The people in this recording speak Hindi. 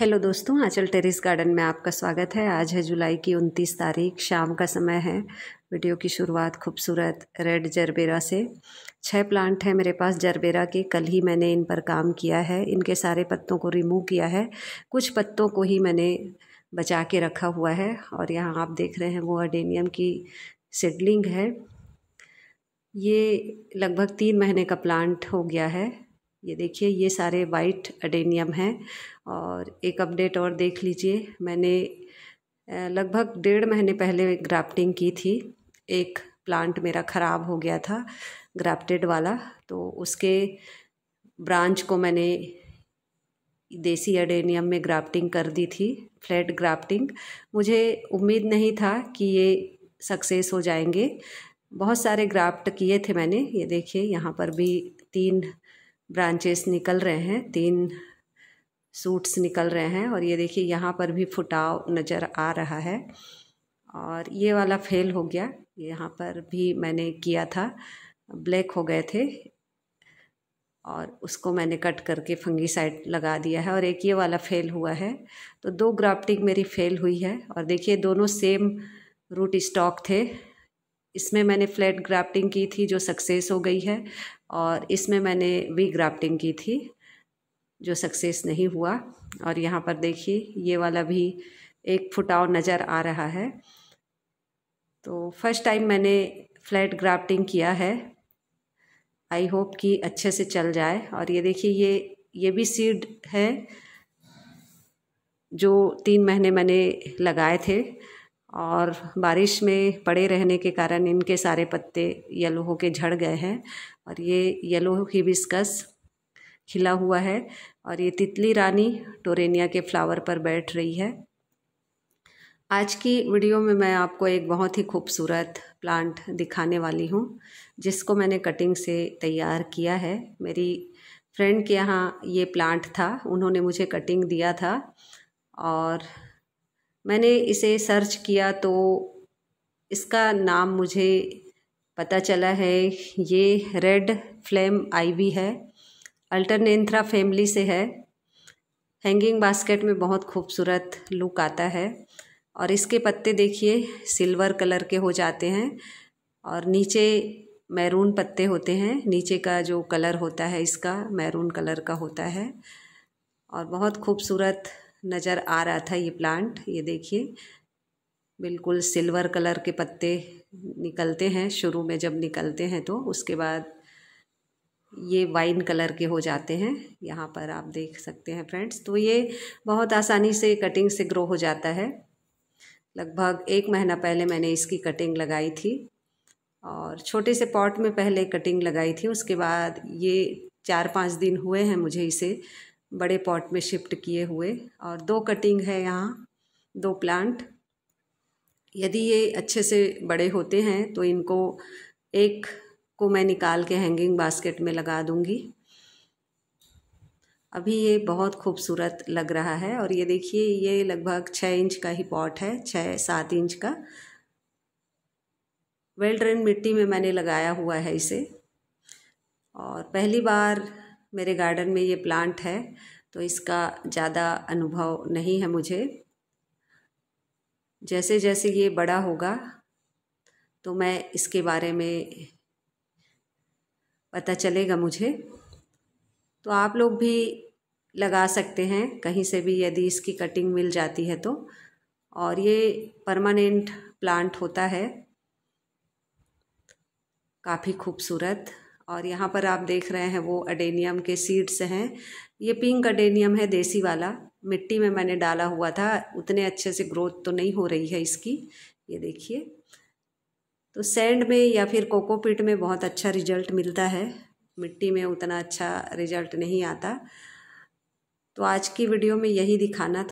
हेलो दोस्तों आंचल टेरिस गार्डन में आपका स्वागत है आज है जुलाई की उनतीस तारीख शाम का समय है वीडियो की शुरुआत खूबसूरत रेड जरबेरा से छह प्लांट हैं मेरे पास जरबेरा के कल ही मैंने इन पर काम किया है इनके सारे पत्तों को रिमूव किया है कुछ पत्तों को ही मैंने बचा के रखा हुआ है और यहाँ आप देख रहे हैं वो अडेनियम की सिडलिंग है ये लगभग तीन महीने का प्लांट हो गया है ये देखिए ये सारे वाइट अडेनियम हैं और एक अपडेट और देख लीजिए मैंने लगभग डेढ़ महीने पहले ग्राफ्टिंग की थी एक प्लांट मेरा ख़राब हो गया था ग्राफ्टेड वाला तो उसके ब्रांच को मैंने देसी अडेनियम में ग्राफ्टिंग कर दी थी फ्लैट ग्राफ्टिंग मुझे उम्मीद नहीं था कि ये सक्सेस हो जाएंगे बहुत सारे ग्राफ्ट किए थे मैंने ये देखिए यहाँ पर भी तीन ब्रांचेस निकल रहे हैं तीन सूट्स निकल रहे हैं और ये देखिए यहाँ पर भी फुटाव नज़र आ रहा है और ये वाला फेल हो गया यहाँ पर भी मैंने किया था ब्लैक हो गए थे और उसको मैंने कट करके फंगी साइड लगा दिया है और एक ये वाला फेल हुआ है तो दो ग्राफ्टिंग मेरी फेल हुई है और देखिए दोनों सेम रूट स्टॉक थे इसमें मैंने फ्लैट ग्राफ्टिंग की थी जो सक्सेस हो गई है और इसमें मैंने वी ग्राफ्टिंग की थी जो सक्सेस नहीं हुआ और यहाँ पर देखिए ये वाला भी एक फुटाव नज़र आ रहा है तो फर्स्ट टाइम मैंने फ्लैट ग्राफ्टिंग किया है आई होप कि अच्छे से चल जाए और ये देखिए ये ये भी सीड है जो तीन महीने मैंने लगाए थे और बारिश में पड़े रहने के कारण इनके सारे पत्ते येलो होके झड़ गए हैं और ये येलो हिबिस्कस खिला हुआ है और ये तितली रानी टोरेनिया के फ्लावर पर बैठ रही है आज की वीडियो में मैं आपको एक बहुत ही खूबसूरत प्लांट दिखाने वाली हूँ जिसको मैंने कटिंग से तैयार किया है मेरी फ्रेंड के यहाँ ये प्लांट था उन्होंने मुझे कटिंग दिया था और मैंने इसे सर्च किया तो इसका नाम मुझे पता चला है ये रेड फ्लेम आईवी है अल्टरनेंथ्रा फैमिली से है हैंगिंग बास्केट में बहुत खूबसूरत लुक आता है और इसके पत्ते देखिए सिल्वर कलर के हो जाते हैं और नीचे मैरून पत्ते होते हैं नीचे का जो कलर होता है इसका मैरून कलर का होता है और बहुत खूबसूरत नज़र आ रहा था ये प्लांट ये देखिए बिल्कुल सिल्वर कलर के पत्ते निकलते हैं शुरू में जब निकलते हैं तो उसके बाद ये वाइन कलर के हो जाते हैं यहाँ पर आप देख सकते हैं फ्रेंड्स तो ये बहुत आसानी से कटिंग से ग्रो हो जाता है लगभग एक महीना पहले मैंने इसकी कटिंग लगाई थी और छोटे से पॉट में पहले कटिंग लगाई थी उसके बाद ये चार पाँच दिन हुए हैं मुझे इसे बड़े पॉट में शिफ्ट किए हुए और दो कटिंग है यहाँ दो प्लांट यदि ये अच्छे से बड़े होते हैं तो इनको एक को मैं निकाल के हैंगिंग बास्केट में लगा दूँगी अभी ये बहुत खूबसूरत लग रहा है और ये देखिए ये लगभग छः इंच का ही पॉट है छः सात इंच का वेल ड्रेन मिट्टी में मैंने लगाया हुआ है इसे और पहली बार मेरे गार्डन में ये प्लांट है तो इसका ज़्यादा अनुभव नहीं है मुझे जैसे जैसे ये बड़ा होगा तो मैं इसके बारे में पता चलेगा मुझे तो आप लोग भी लगा सकते हैं कहीं से भी यदि इसकी कटिंग मिल जाती है तो और ये परमानेंट प्लांट होता है काफ़ी खूबसूरत और यहाँ पर आप देख रहे हैं वो अडेनियम के सीड्स हैं ये पिंक अडेनियम है देसी वाला मिट्टी में मैंने डाला हुआ था उतने अच्छे से ग्रोथ तो नहीं हो रही है इसकी ये देखिए तो सैंड में या फिर कोकोपीट में बहुत अच्छा रिजल्ट मिलता है मिट्टी में उतना अच्छा रिजल्ट नहीं आता तो आज की वीडियो में यही दिखाना था